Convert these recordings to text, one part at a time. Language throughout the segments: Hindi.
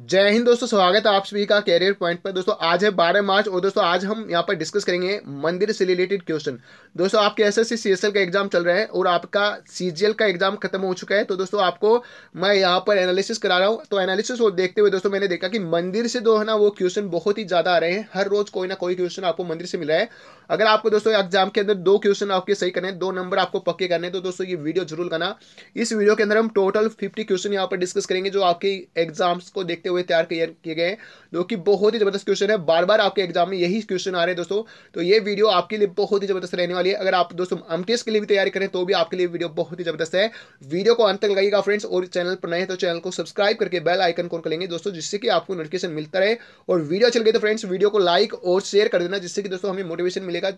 जय हिंद दोस्तों स्वागत है आप सभी का कैरियर पॉइंट पर दोस्तों आज है 12 मार्च और दोस्तों आज हम यहाँ पर डिस्कस करेंगे मंदिर से रिलेटेड क्वेश्चन दोस्तों आपके एसएससी सीएसएल का एग्जाम चल रहे हैं और आपका सीजीएल का एग्जाम खत्म हो चुका है तो दोस्तों आपको मैं यहाँ पर एनालिसिस करा रहा हूँ तो एनालिसिस वो देखते हुए दोस्तों मैंने देखा कि मंदिर से जो है ना वो क्वेश्चन बहुत ही ज़्यादा आ रहे हैं हर रोज कोई ना कोई क्वेश्चन आपको मंदिर से मिला है अगर आपको दोस्तों एग्जाम के अंदर दो क्वेश्चन आपके सही करने दो नंबर आपको पक्के करने तो दोस्तों ये वीडियो जरूर करना इस वीडियो के अंदर हम टोटल फिफ्टी क्वेश्चन यहाँ पर डिस्कस करेंगे जो आपके एग्जाम्स को देखते देखते हुए तैयार किए गए हैं जो कि बहुत ही ज़बरदस्त क्वेश्चन है बार बार आपके एग्जाम में यही क्वेश्चन आ रहे हैं दोस्तों तो ये वीडियो आपके लिए बहुत ही ज़बरदस्त रहने वाली है अगर आप दोस्तों एम के लिए भी तैयारी करें तो भी आपके लिए वीडियो बहुत ही ज़बरदस्त है वीडियो को अंत तक लगाइएगा फ्रेंड्स और चैनल पर नए हैं तो चैनल को सब्सक्राइब करके बेल आइकन को करेंगे दोस्तों जिससे कि आपको नोटिफिकेशन मिलता रहे और वीडियो चल गई तो फ्रेंड्स वीडियो को लाइक और शेयर कर देना जिससे कि दोस्तों हमें मोटिवेशन मिलेगा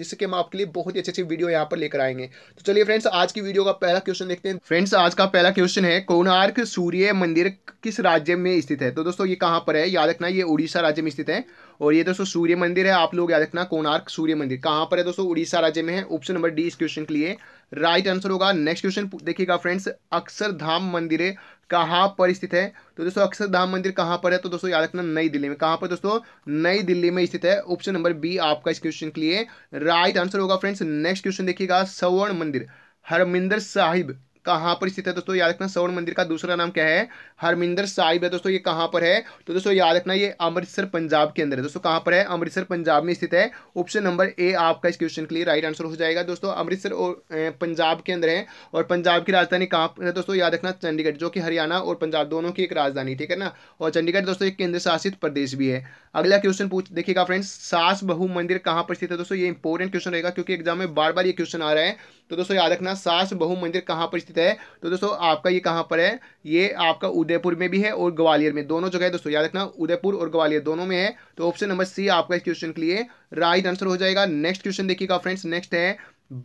जिससे कि हम आपके लिए बहुत ही अच्छी अच्छी वीडियो यहाँ पर लेकर आएंगे तो चलिए फ्रेंड्स आज की वीडियो का पहला क्वेश्चन देखते हैं फ्रेंड्स आज का पहला क्वेश्चन है कोणार्क सूर्य मंदिर किस राज्य में स्थित स्थित है तो दोस्तों ये कहाँ पर है याद रखना ये उड़ीसा राज्य में स्थित है और ये दोस्तों सूर्य मंदिर है आप लोग याद रखना कोणार्क सूर्य मंदिर कहाँ पर है दोस्तों उड़ीसा राज्य में है ऑप्शन नंबर डी इस क्वेश्चन के लिए राइट आंसर होगा नेक्स्ट क्वेश्चन देखिएगा फ्रेंड्स अक्षरधाम मंदिर कहाँ पर स्थित है तो दोस्तों अक्षरधाम मंदिर कहाँ पर है तो दोस्तों याद रखना नई दिल्ली में कहाँ पर दोस्तों नई दिल्ली में स्थित है ऑप्शन नंबर बी आपका इस क्वेश्चन के लिए राइट आंसर होगा फ्रेंड्स नेक्स्ट क्वेश्चन देखिएगा सवर्ण मंदिर हरमिंदर साहिब कहाँ पर स्थित है दोस्तों याद रखना सवर्ण मंदिर का दूसरा नाम क्या है हरमिंदर साहिब है दोस्तों ये कहाँ पर है तो दोस्तों याद रखना ये अमृतसर पंजाब के अंदर है दोस्तों कहाँ पर है अमृतसर पंजाब में स्थित है ऑप्शन नंबर ए आपका इस क्वेश्चन के लिए राइट आंसर हो जाएगा दोस्तों अमृतसर और पंजाब के अंदर है और पंजाब की राजधानी कहाँ पर है दोस्तों याद रखना चंडीगढ़ जो कि हरियाणा और पंजाब दोनों की एक राजधानी ठीक है ना और चंडीगढ़ दोस्तों एक केंद्र शासित प्रदेश भी है अगला क्वेश्चन पूछ देखिएगा फ्रेंड्स सास बहु मंदिर कहाँ पर स्थित है दोस्तों ये इंपॉर्टेंट क्वेश्चन रहेगा क्योंकि एग्जाम में बार बार ये क्वेश्चन आ रहा है तो दोस्तों याद रखना सास बहु मंदिर कहाँ पर स्थित स्थित है तो दोस्तों आपका ये कहाँ पर है ये आपका उदयपुर में भी है और ग्वालियर में दोनों जगह है दोस्तों याद रखना उदयपुर और ग्वालियर दोनों में है तो ऑप्शन नंबर सी आपका इस क्वेश्चन के लिए राइट आंसर हो जाएगा नेक्स्ट क्वेश्चन देखिएगा फ्रेंड्स नेक्स्ट है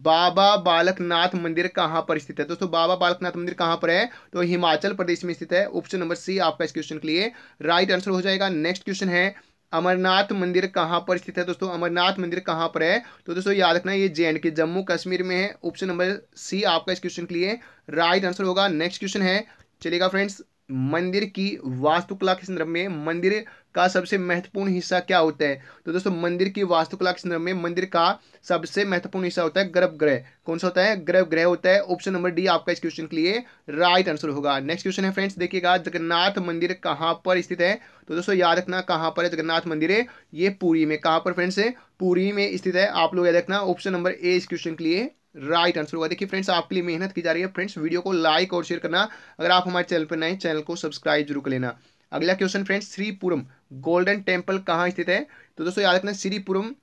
बाबा बालकनाथ मंदिर कहाँ पर स्थित है दोस्तों बाबा बालकनाथ मंदिर कहाँ पर है तो हिमाचल प्रदेश में स्थित है ऑप्शन नंबर सी आपका इस क्वेश्चन के लिए राइट आंसर हो जाएगा नेक्स्ट क्वेश्चन है अमरनाथ मंदिर कहाँ पर स्थित है दोस्तों अमरनाथ मंदिर कहाँ पर है तो दोस्तों याद रखना ये जे एंड के जम्मू कश्मीर में है ऑप्शन नंबर सी आपका इस क्वेश्चन के लिए राइट आंसर होगा नेक्स्ट क्वेश्चन है चलेगा फ्रेंड्स मंदिर की वास्तुकला के संदर्भ में मंदिर का सबसे महत्वपूर्ण हिस्सा क्या होता है तो दोस्तों मंदिर की वास्तुकला के संदर्भ में मंदिर का सबसे महत्वपूर्ण हिस्सा होता है गर्भग्रह कौन सा होता है ग्रह होता है ऑप्शन नंबर डी आपका इस क्वेश्चन के लिए राइट आंसर होगा नेक्स्ट क्वेश्चन है फ्रेंड्स देखिएगा जगन्नाथ मंदिर कहाँ पर स्थित है तो दोस्तों याद रखना कहाँ पर है जगन्नाथ मंदिर है ये पूरी में कहाँ पर फ्रेंड्स है पूरी में स्थित है आप लोग याद रखना ऑप्शन नंबर ए इस क्वेश्चन के लिए राइट आंसर होगा देखिए फ्रेंड्स आपके लिए मेहनत की जा रही है फ्रेंड्स वीडियो को लाइक और शेयर करना अगर आप हमारे चैनल पर नए चैनल को सब्सक्राइब जरूर कर लेना अगला question friends Sripuram golden temple कहाँ स्थित है तो दोस्तों याद रखना श्रीपुरम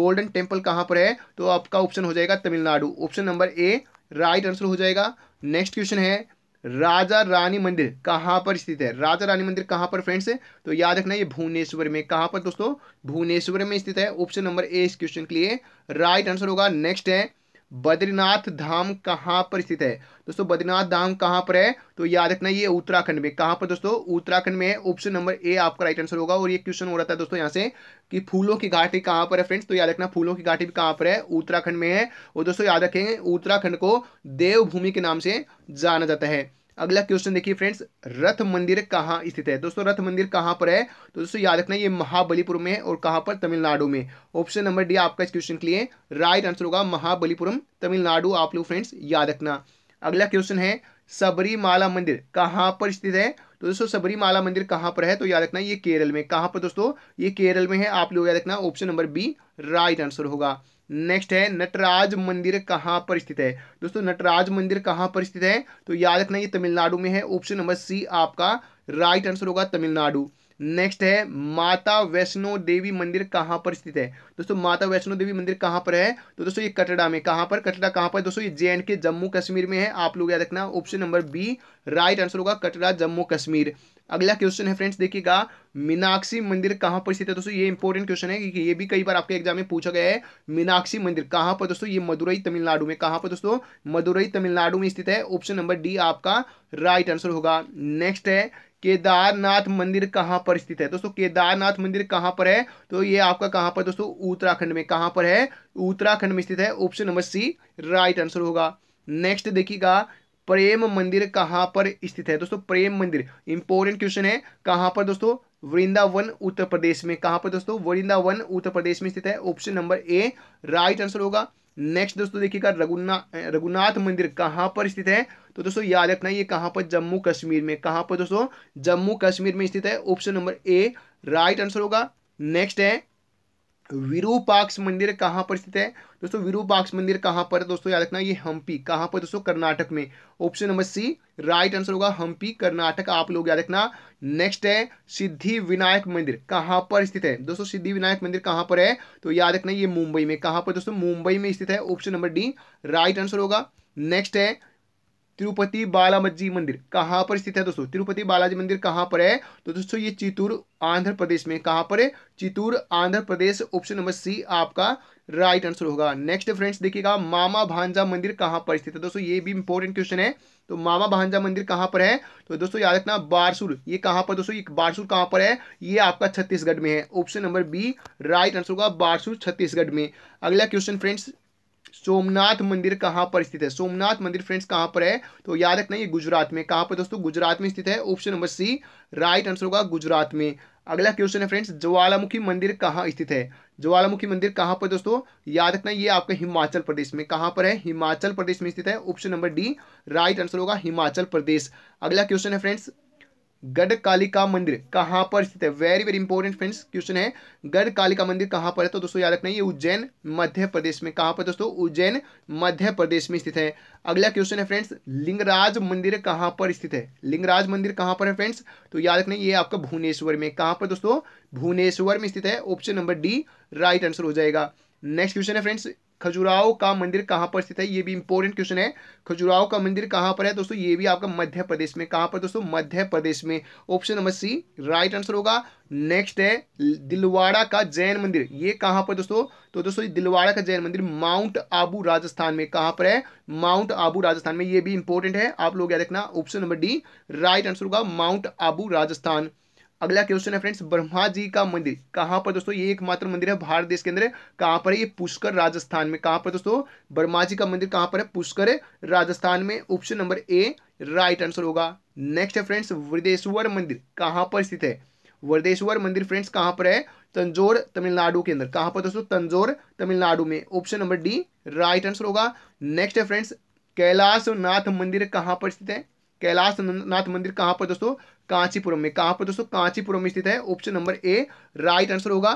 गोल्डन टेम्पल कहाँ पर है तो आपका ऑप्शन हो जाएगा Tamil Nadu option number A right answer हो जाएगा नेक्स्ट क्वेश्चन है राजा रानी मंदिर कहाँ पर स्थित है राजा रानी मंदिर कहाँ पर फ्रेंड्स है तो याद रखना ये भुवनेश्वर में कहाँ पर दोस्तों भुवनेश्वर में स्थित है ऑप्शन नंबर ए इस क्वेश्चन के लिए राइट आंसर होगा नेक्स्ट है बद्रीनाथ धाम कहाँ पर स्थित है दोस्तों बद्रीनाथ धाम कहाँ पर है तो याद रखना ये उत्तराखंड में कहाँ पर दोस्तों उत्तराखंड में है ऑप्शन नंबर ए आपका राइट आंसर होगा और ये क्वेश्चन हो रहा था दोस्तों यहाँ से कि फूलों की घाटी कहाँ पर है फ्रेंड्स तो याद रखना फूलों की घाटी भी कहाँ पर है उत्तराखंड में है और दोस्तों याद रखेंगे उत्तराखंड को देवभूमि के नाम से जाना जाता है अगला क्वेश्चन देखिए फ्रेंड्स रथ मंदिर कहाँ स्थित है दोस्तों रथ मंदिर कहाँ पर है तो दोस्तों याद रखना ये महाबलीपुरम है और कहाँ पर तमिलनाडु में ऑप्शन नंबर डी आपका इस क्वेश्चन के लिए राइट आंसर होगा महाबलीपुरम तमिलनाडु आप लोग फ्रेंड्स याद रखना अगला क्वेश्चन है सबरीमाला मंदिर कहाँ पर स्थित है तो दोस्तों सबरीमाला मंदिर कहाँ पर है तो याद रखना ये केरल में कहाँ पर दोस्तों ये केरल में है आप लोग याद रखना option number B right answer होगा नेक्स्ट है नटराज मंदिर कहाँ पर स्थित है दोस्तों नटराज मंदिर कहाँ पर स्थित है तो याद रखना ये तमिलनाडु में है ऑप्शन नंबर सी आपका राइट आंसर होगा तमिलनाडु नेक्स्ट है माता वैष्णो देवी मंदिर कहाँ पर स्थित है दोस्तों माता वैष्णो देवी मंदिर कहाँ पर है तो दोस्तों ये कटड़ा में कहाँ पर कटड़ा कहाँ पर दोस्तों ये जे एंड के जम्मू कश्मीर में है आप लोग याद रखना option number B right answer होगा कटड़ा जम्मू कश्मीर अगला क्वेश्चन है फ्रेंड्स देखिएगा मीनाक्षी मंदिर कहां पर स्थित है दोस्तों ये इंपॉर्टेंट क्वेश्चन है क्योंकि ये भी कई बार आपके एग्जाम में पूछा गया है मीनाक्षी मंदिर कहां पर दोस्तों ये मदुरई तमिलनाडु में कहां पर दोस्तों मदुरई तमिलनाडु में स्थित है ऑप्शन नंबर डी आपका राइट आंसर होगा नेक्स्ट है केदारनाथ मंदिर कहां पर स्थित है दोस्तों केदारनाथ मंदिर कहां पर है तो ये आपका कहां पर दोस्तों उत्तराखंड में कहां पर है उत्तराखंड में स्थित है option number C right answer होगा नेक्स्ट देखिएगा प्रेम मंदिर कहां पर स्थित है दोस्तों प्रेम मंदिर इंपॉर्टेंट क्वेश्चन है कहां पर दोस्तों वृंदावन उत्तर प्रदेश में कहां पर दोस्तों वृंदावन उत्तर प्रदेश में स्थित है option number A right answer होगा नेक्स्ट दोस्तों देखिएगा रघुना रघुनाथ मंदिर कहां पर स्थित है तो दोस्तों याद रखना ये कहां पर जम्मू कश्मीर में कहां पर दोस्तों जम्मू कश्मीर में स्थित है option number A right answer होगा नेक्स्ट है विरूपाक्ष मंदिर कहाँ पर स्थित है दोस्तों विरूपाक्ष मंदिर कहाँ पर है दोस्तों याद रखना ये हम्पी कहाँ पर दोस्तों कर्नाटक में option number C right answer होगा हम्पी कर्नाटक आप लोग याद रखना नेक्स्ट है सिद्धि विनायक मंदिर कहाँ पर स्थित है दोस्तों सिद्धि विनायक मंदिर कहाँ पर है तो याद रखना ये मुंबई में कहाँ पर दोस्तों मुंबई में स्थित है option number D right answer होगा नेक्स्ट है तिरुपति बालाजी मंदिर कहाँ पर स्थित है दोस्तों तिरुपति बालाजी मंदिर कहाँ पर है तो दोस्तों ये चितूर आंध्र प्रदेश में कहाँ पर है Chittoor Andhra Pradesh option number C आपका राइट आंसर होगा नेक्स्ट फ्रेंड्स देखिएगा मामा भांजा मंदिर कहाँ पर स्थित है दोस्तों ये भी इंपॉर्टेंट क्वेश्चन है तो मामा भांजा मंदिर कहाँ पर है तो दोस्तों याद रखना बारसूर ये कहाँ पर दोस्तों बारसूर कहाँ पर है ये आपका छत्तीसगढ़ में है option number B right answer होगा बारसूर छत्तीसगढ़ में अगला क्वेश्चन फ्रेंड्स सोमनाथ मंदिर कहाँ पर स्थित है सोमनाथ मंदिर फ्रेंड्स कहाँ पर है तो याद रखना ये गुजरात में कहाँ पर दोस्तों गुजरात में स्थित है option number C right answer होगा गुजरात में अगला क्वेश्चन है फ्रेंड्स ज्वालामुखी मंदिर कहाँ स्थित है ज्वालामुखी मंदिर कहाँ पर दोस्तों याद रखना ये आपके हिमाचल प्रदेश में कहाँ पर है हिमाचल प्रदेश में स्थित है option number D right answer होगा हिमाचल प्रदेश अगला क्वेश्चन है फ्रेंड्स गढ़ कालिका मंदिर कहां पर स्थित है very very important friends question है गढ़ कालिका मंदिर कहां पर है तो दोस्तों याद रखना ये उज्जैन मध्य प्रदेश में कहां पर दोस्तों उज्जैन मध्य प्रदेश में स्थित है अगला क्वेश्चन है फ्रेंड्स लिंगराज मंदिर कहां पर स्थित है लिंगराज मंदिर कहां पर है फ्रेंड्स तो याद रखना ये आपका भुवनेश्वर में कहां पर दोस्तों भुवनेश्वर में स्थित है option number D right answer हो जाएगा नेक्स्ट क्वेश्चन है फ्रेंड्स खजुराहो का मंदिर कहाँ पर स्थित है ये भी इंपॉर्टेंट क्वेश्चन है खजुराहो का मंदिर कहाँ पर है दोस्तों ये भी आपका मध्य प्रदेश में कहाँ पर दोस्तों मध्य प्रदेश में option number C right answer होगा नेक्स्ट है दिलवाड़ा का जैन मंदिर ये कहाँ पर दोस्तों तो दोस्तों दिलवाड़ा का जैन मंदिर माउंट आबू राजस्थान में कहाँ पर है माउंट आबू राजस्थान में ये भी इंपॉर्टेंट है आप लोग याद रखना option number D right answer होगा माउंट आबू राजस्थान अगला क्वेश्चन है फ्रेंड्स ब्रह्मा जी का मंदिर कहां पर दोस्तों ये एकमात्र मंदिर है भारत देश के अंदर कहां पर है ये पुष्कर राजस्थान में कहां पर दोस्तों ब्रह्मा जी का मंदिर कहां पर है पुष्कर राजस्थान में option number A right answer होगा नेक्स्ट है फ्रेंड्स वृदेश्वर मंदिर कहां पर स्थित है वृदेश्वर मंदिर फ्रेंड्स कहां पर है तंजोर तमिलनाडु के अंदर कहां पर दोस्तों तंजोर तमिलनाडु में option number D right answer होगा नेक्स्ट है फ्रेंड्स कैलाश नाथ मंदिर कहां पर स्थित है कैलाश नाथ मंदिर कहां पर दोस्तों कांचीपुरम में कहां पर दोस्तों कांचीपुरम में स्थित है option number A right answer होगा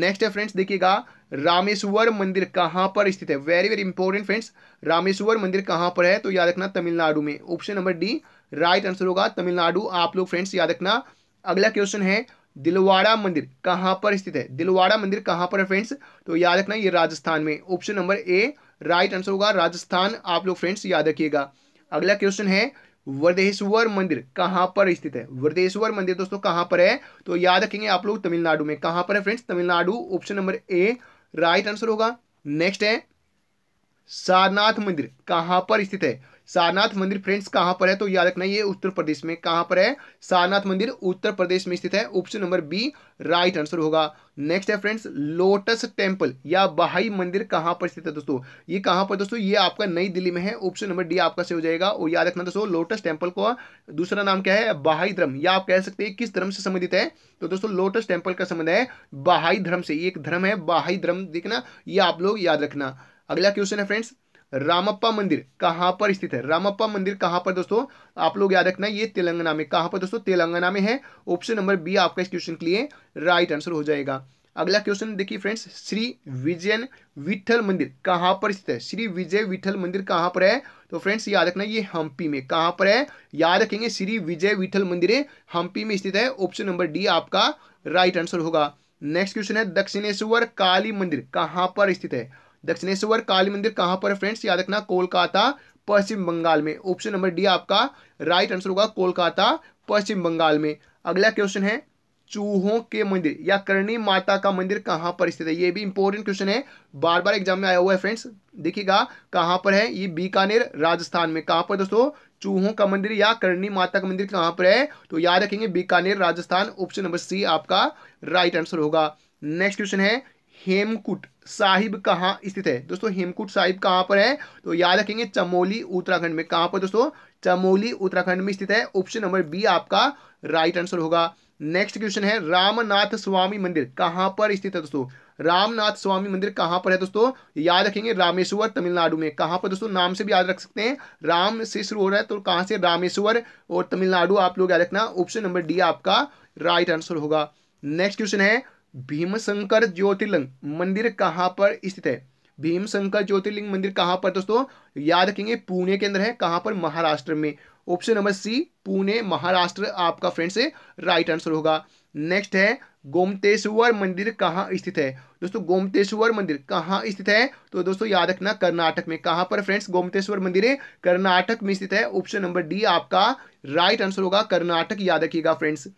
नेक्स्ट है फ्रेंड्स देखिएगा रामेश्वर मंदिर कहां पर स्थित है very very important friends Rameshwar मंदिर कहां पर है तो याद रखना तमिलनाडु में option number D right answer होगा तमिलनाडु आप लोग फ्रेंड्स याद रखना अगला क्वेश्चन है दिलवाड़ा मंदिर कहां पर स्थित है दिलवाड़ा मंदिर कहां पर है फ्रेंड्स तो याद रखना ये राजस्थान में option number A right answer होगा राजस्थान आप लोग फ्रेंड्स याद रखिएगा अगला क्वेश्चन है वर्धेश्वर मंदिर कहां पर स्थित है वर्धेश्वर मंदिर दोस्तों कहां पर है तो याद रखेंगे आप लोग तमिलनाडु में कहां पर है friends Tamil Nadu option number A right answer होगा नेक्स्ट है सारनाथ मंदिर कहां पर स्थित है सारनाथ मंदिर फ्रेंड्स कहाँ पर है तो याद रखना ये उत्तर प्रदेश में कहाँ पर है सारनाथ मंदिर उत्तर प्रदेश में स्थित है option number B right answer होगा नेक्स्ट है फ्रेंड्स लोटस टेम्पल या बहाई मंदिर कहाँ पर स्थित है दोस्तों ये कहाँ पर दोस्तों ये आपका नई दिल्ली में है ऑप्शन नंबर डी आपका से हो जाएगा और याद रखना दोस्तों लोटस टेम्पल को दूसरा नाम क्या है बहाई धर्म या आप कह सकते हैं किस धर्म से संबंधित है तो दोस्तों लोटस टेम्पल का संबंध है बहाई धर्म से ये एक धर्म है बहाई धर्म देखना ये आप लोग याद रखना अगला क्वेश्चन है फ्रेंड्स रामप्पा मंदिर कहाँ पर स्थित है रामप्पा मंदिर कहाँ पर दोस्तों आप लोग याद रखना ये तेलंगाना में कहाँ पर दोस्तों तेलंगाना में है ऑप्शन नंबर बी आपका इस क्वेश्चन के लिए राइट आंसर हो जाएगा अगला क्वेश्चन देखिए फ्रेंड्स श्री विजय विठल मंदिर कहाँ पर स्थित है श्री विजय विठल मंदिर कहाँ पर है तो फ्रेंड्स याद रखना ये हम्पी में कहाँ पर है याद रखेंगे श्री विजय विठल मंदिर हम्पी में स्थित है ऑप्शन नंबर डी आपका राइट आंसर होगा नेक्स्ट क्वेश्चन है दक्षिणेश्वर काली मंदिर कहाँ पर स्थित है दक्षिणेश्वर काली मंदिर कहाँ पर है फ्रेंड्स याद रखना कोलकाता पश्चिम बंगाल में ऑप्शन नंबर डी आपका राइट आंसर होगा कोलकाता पश्चिम बंगाल में अगला क्वेश्चन है चूहों के मंदिर या करणी माता का मंदिर कहाँ पर स्थित है ये भी इंपॉर्टेंट क्वेश्चन है बार बार एग्जाम में आया हुआ है फ्रेंड्स देखिएगा कहाँ पर है ये बीकानेर राजस्थान में कहाँ पर दोस्तों चूहों का मंदिर या करणी माता का मंदिर कहाँ पर है तो याद रखेंगे Bikaner Rajasthan option number C आपका राइट आंसर होगा नेक्स्ट क्वेश्चन है हेमकुट साहिब कहाँ स्थित है दोस्तों हेमकुट साहिब कहाँ पर है तो याद रखेंगे चमोली उत्तराखंड में कहाँ पर दोस्तों चमोली उत्तराखंड में स्थित है ऑप्शन नंबर बी आपका राइट आंसर होगा नेक्स्ट क्वेश्चन है रामनाथ स्वामी मंदिर कहाँ पर स्थित है दोस्तों रामनाथ स्वामी मंदिर कहाँ पर है दोस्तों याद रखेंगे रामेश्वर तमिलनाडु में कहाँ पर दोस्तों नाम से भी याद रख सकते हैं राम से शुरू हो रहा है तो कहाँ से रामेश्वर और तमिलनाडु आप लोग याद रखना ऑप्शन नंबर डी आपका राइट आंसर होगा नेक्स्ट क्वेश्चन है भीमशंकर ज्योतिर्लिंग मंदिर कहाँ पर स्थित है भीमशंकर ज्योतिर्लिंग मंदिर कहाँ पर दोस्तों याद रखेंगे पुणे के अंदर है कहाँ पर महाराष्ट्र में option number C Pune Maharashtra आपका फ्रेंड्स राइट आंसर होगा नेक्स्ट है गोमतेश्वर मंदिर कहाँ स्थित है दोस्तों गोमतेश्वर मंदिर कहाँ स्थित है तो दोस्तों याद रखना कर्नाटक में कहाँ पर फ्रेंड्स गोमतेश्वर मंदिर है कर्नाटक में स्थित है ऑप्शन नंबर डी आपका राइट आंसर होगा कर्नाटक याद रखिएगा फ्रेंड्स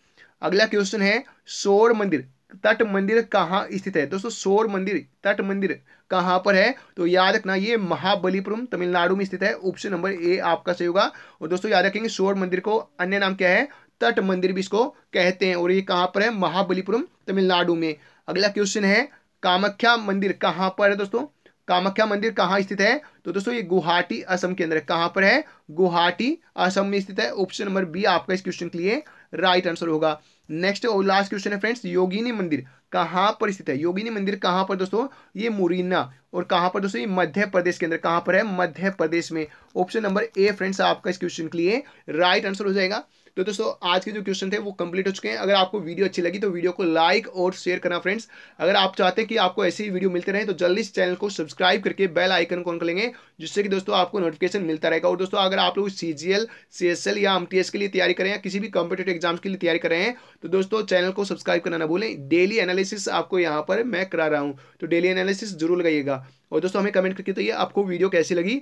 अगला क्वेश्चन है सौर मंदिर तट मंदिर कहाँ स्थित है दोस्तों सोर मंदिर तट मंदिर कहाँ पर है तो याद रखना ये महाबलीपुरम तमिलनाडु में स्थित है ऑप्शन नंबर ए आपका सही होगा और दोस्तों याद रखेंगे सोर मंदिर को अन्य नाम क्या है तट मंदिर भी इसको कहते हैं और ये कहाँ पर है महाबलीपुरम तमिलनाडु में अगला क्वेश्चन है कामाख्या मंदिर कहाँ पर है दोस्तों कामाख्या मंदिर कहाँ स्थित है तो दोस्तों ये गुवाहाटी असम के अंदर है कहाँ पर है गुवाहाटी असम में स्थित है ऑप्शन नंबर बी आपका इस क्वेश्चन के लिए राइट आंसर होगा नेक्स्ट और लास्ट क्वेश्चन है फ्रेंड्स योगिनी मंदिर कहाँ पर स्थित है योगिनी मंदिर कहाँ पर दोस्तों ये मुरीना और कहाँ पर दोस्तों ये मध्य प्रदेश के अंदर कहाँ पर है मध्य प्रदेश में ऑप्शन नंबर ए फ्रेंड्स आपका इस क्वेश्चन के लिए राइट आंसर हो जाएगा तो दोस्तों आज के जो क्वेश्चन थे वो कंप्लीट हो चुके हैं अगर आपको वीडियो अच्छी लगी तो वीडियो को लाइक और शेयर करना फ्रेंड्स अगर आप चाहते हैं कि आपको ऐसी ही वीडियो मिलते रहे तो जल्दी इस चैनल को सब्सक्राइब करके बेल आइकन कौन लेंगे जिससे कि दोस्तों आपको नोटिफिकेशन मिलता रहेगा और दोस्तों अगर आप लोग C G L C S L या एम टी एस के लिए तैयारी करें या किसी भी कॉम्पिटेटिव एग्जाम के लिए तैयारी कर रहे हैं तो दोस्तों चैनल को सब्सक्राइब करना ना भूलें डेली एनालिसिस आपको यहाँ पर मैं करा रहा हूँ तो डेली एनालिसिस जरूर लगाइएगा और दोस्तों हमें कमेंट करके तो ये आपको वीडियो कैसी लगी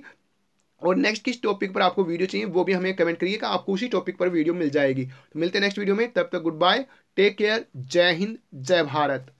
और नेक्स्ट किस टॉपिक पर आपको वीडियो चाहिए वो भी हमें कमेंट करिएगा आपको उसी टॉपिक पर वीडियो मिल जाएगी तो मिलते हैं नेक्स्ट वीडियो में तब तक गुड बाय टेक केयर जय हिंद जय भारत